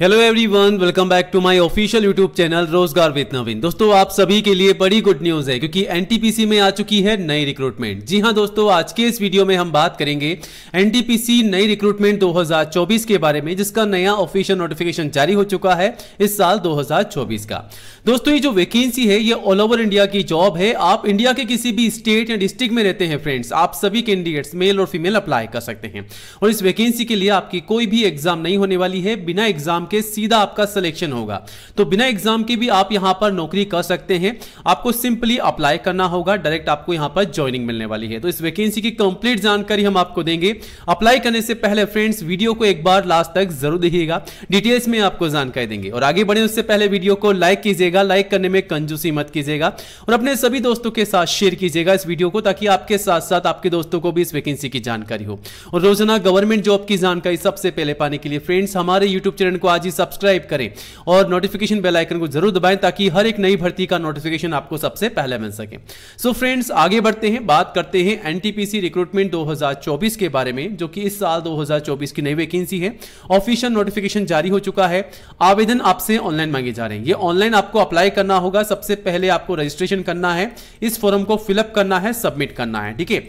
hello everyone welcome back to my official YouTube channel रोजगार with Naveen दोस्तों आप सभी के लिए बड़ी गुड न्यूज़ है क्योंकि एनटीपीसी में आ चुकी है नई रिक्रूटमेंट जी हां दोस्तों आज के इस वीडियो में हम बात करेंगे एनटीपीसी नई रिक्रूटमेंट 2024 के बारे में जिसका नया ऑफिशियल नोटिफिकेशन जारी हो चुका है इस साल दो का दोस्तों ये जो वैकेंसी है ये ऑल ओवर इंडिया की जॉब है आप इंडिया के किसी भी स्टेट या डिस्ट्रिक्ट में रहते हैं फ्रेंड्स आप सभी कैंडिडेट्स मेल और फीमेल अप्लाई कर सकते हैं और इस वैकेंसी के लिए आपकी कोई भी एग्जाम नहीं होने वाली है बिना एग्जाम के सीधा आपका सिलेक्शन होगा तो बिना एग्जाम के भी आप यहां पर नौकरी कर सकते हैं आपको सिंपली अप्लाई करना होगा डायरेक्ट आपको यहां पर ज्वाइनिंग मिलने वाली है तो इस वैकेंसी की कंप्लीट जानकारी हम आपको देंगे अप्लाई करने से पहले फ्रेंड्स वीडियो को एक बार लास्ट तक जरूर देखिएगा डिटेल्स में आपको जानकारी देंगे और आगे बढ़े उससे पहले वीडियो को लाइक कीजिएगा लाइक करने में कंजूसी मत कीजिएगा और अपने सभी दोस्तों के साथ शेयर कीजिएगा इस वीडियो को ताकि आपके साथ साथ आपके दोस्तों को भी इस वैकेंसी की जानकारी हो और रोजाना गवर्नमेंट जॉब की जानकारी सबसे पहले पाने के लिए फ्रेंड्स हमारे यूट्यूब चैनल को आज ही सब्सक्राइब करें और नोटिफिकेशन बेल आइकन को जरूर दबाएं ताकि हर एक नई भर्ती का नोटिफिकेशन आपको सबसे पहले मिल सके सो so फ्रेंड्स आगे बढ़ते हैं बात करते हैं एनटीपीसी रिक्रूटमेंट 2024 के बारे में जो कि इस साल 2024 की नई वैकेंसी है ऑफिशियल नोटिफिकेशन जारी हो चुका है आवेदन आपसे ऑनलाइन मांगे जा रहे हैं ये ऑनलाइन आपको अप्लाई करना होगा सबसे पहले आपको रजिस्ट्रेशन करना है इस फॉर्म को फिलअप करना है सबमिट करना है ठीक है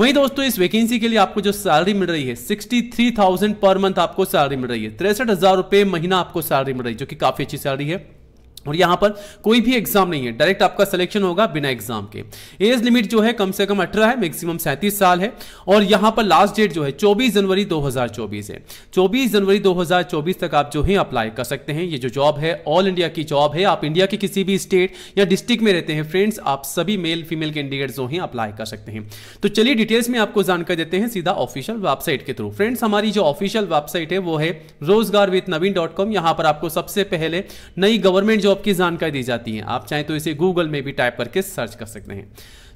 वहीं दोस्तों इस वैकेंसी के लिए आपको जो सैलरी मिल रही है sixty three thousand per month आपको सैलरी मिल रही है तिरसठ हजार रुपये महीना आपको सैलरी मिल रही है जो कि काफी अच्छी सैलरी है और यहां पर कोई भी एग्जाम नहीं है डायरेक्ट आपका सिलेक्शन होगा बिना एग्जाम के एज लिमिट जो है कम से कम अठारह है मैक्सिमम सैंतीस साल है और यहां पर लास्ट डेट जो है 24 जनवरी 2024 है 24 जनवरी 2024 तक आप जो है अप्लाई कर सकते हैं ये जो जॉब है ऑल इंडिया की जॉब है आप इंडिया के किसी भी स्टेट या डिस्ट्रिक्ट में रहते हैं फ्रेंड्स आप सभी मेल फीमेल कैंडिडेट जो है अप्लाई कर सकते हैं तो चलिए डिटेल्स में आपको जानकारी देते हैं सीधा ऑफिशियल वेबसाइट के थ्रू फ्रेंड्स हमारी जो ऑफिशियल वेबसाइट है वो है रोजगार विद नवीन डॉट कॉम पर आपको सबसे पहले नई गवर्नमेंट जॉब जॉब की जानकारी दी जाती है आप चाहें तो इसे गूगल में भी टाइप करके सर्च कर सकते हैं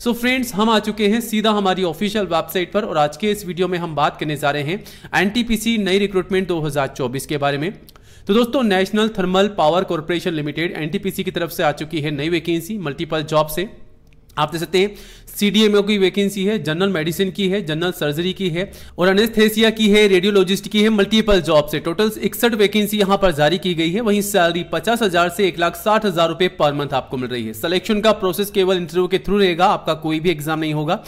सो so फ्रेंड्स हम आ चुके हैं सीधा हमारी ऑफिशियल वेबसाइट पर और आज के इस वीडियो में हम बात करने जा रहे हैं एनटीपीसी नई रिक्रूटमेंट 2024 के बारे में तो दोस्तों नेशनल थर्मल पावर कॉरपोरेशन लिमिटेड एनटीपीसी की तरफ से आ चुकी है नई वैकेंसी मल्टीपल जॉब से आप देख सकते हैं सीडीएमओ की वैकेंसी है जनरल मेडिसिन की है जनरल सर्जरी की है और अनेस्थेसिया की है रेडियोलॉजिस्ट की है मल्टीपल जॉब से टोटल इकसठ वैकेंसी यहां पर जारी की गई है वहीं सैलरी पचास हजार से एक लाख साठ हजार रुपए पर मंथ आपको मिल रही है सिलेक्शन का प्रोसेस केवल इंटरव्यू के थ्रू रहेगा आपका कोई भी एग्जाम नहीं होगा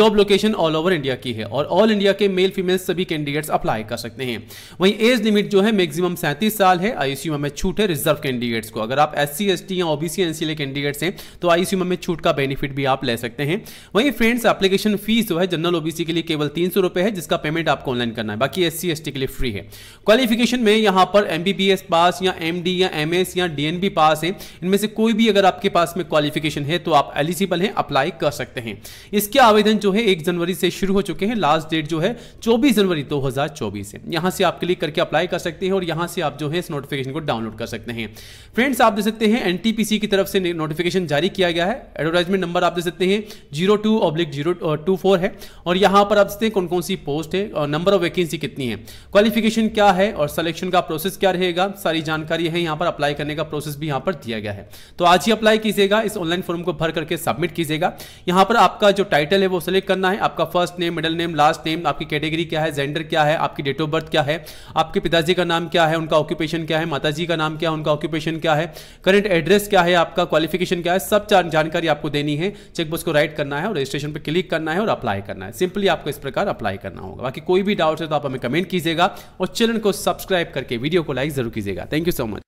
job location all over India की है और ऑल इंडिया के मेल फीमेल सभी कैंडिडेट्स अप्लाई कर सकते हैं वहीं एज लिमिट जो है मैक्सिमम सैंतीस साल है आईसीयू में छूट है रिजर्व कैंडिडेट्स को अगर आप एस सी एस टी या ओबीसी एनसीएल कैंडिडेट्स हैं तो आईसीयू में छूट का बेनिफिट भी आप ले सकते हैं वहीं फ्रेंड्स एप्लीकेशन फीस जो है जनरल ओबीसी के लिए केवल तीन सौ रुपए है जिसका पेमेंट आपको ऑनलाइन करना है बाकी एससी एसटी के लिए फ्री है क्वालिफिकेशन में यहां पर एमबीबीएस पास या एमडी या एमएस या डीएनबी पास है इनमें से कोई भी अगर आपके पास में क्वालिफिकेशन है तो आप एलिजिबल है अप्लाई कर सकते हैं इसके आवेदन जो है एक जनवरी से शुरू हो चुके हैं लास्ट डेट जो है चौबीस जनवरी दो तो है यहां से आप क्लिक करके अप्लाई कर सकते हैं और यहां से आप जो है इस नोटिफिकेशन को डाउनलोड कर सकते हैं फ्रेंड्स आप देख सकते हैं एनटीपीसी की तरफ से नोटिफिकेशन जारी किया गया है एडवर्टाइजमेंट नंबर आप देख सकते हैं zero two oblique zero two four है और यहाँ पर आप देखते हैं कौन कौन सी पोस्ट है और नंबर ऑफ वैकेंसी कितनी है क्वालिफिकेशन क्या है और सिलेक्शन का प्रोसेस क्या रहेगा सारी जानकारी है यहाँ पर अप्लाई करने का प्रोसेस भी यहाँ पर दिया गया है तो आज ही अप्लाई कीजिएगा इस ऑनलाइन फॉर्म को भर करके सबमिट कीजिएगा यहाँ पर आपका जो टाइटल है वो सिलेक्ट करना है आपका first name middle name last name आपकी कैटेगरी क्या है जेंडर क्या है आपकी डेट ऑफ बर्थ क्या है आपके पिताजी का नाम क्या है उनका ऑक्यूपेशन क्या है माता का नाम क्या है उनका ऑक्यूपेशन क्या है करंट एड्रेस क्या है आपका क्वालिफिकेशन क्या है सब जानकारी आपको देनी है चेकबॉक्स को राइट करना है और रजिस्ट्रेशन पर क्लिक करना है और अप्लाई करना है सिंपली आपको इस प्रकार अप्लाई करना होगा बाकी कोई भी डाउट है तो आप हमें कमेंट कीजिएगा और चैनल को सब्सक्राइब करके वीडियो को लाइक जरूर कीजिएगा थैंक यू सो मच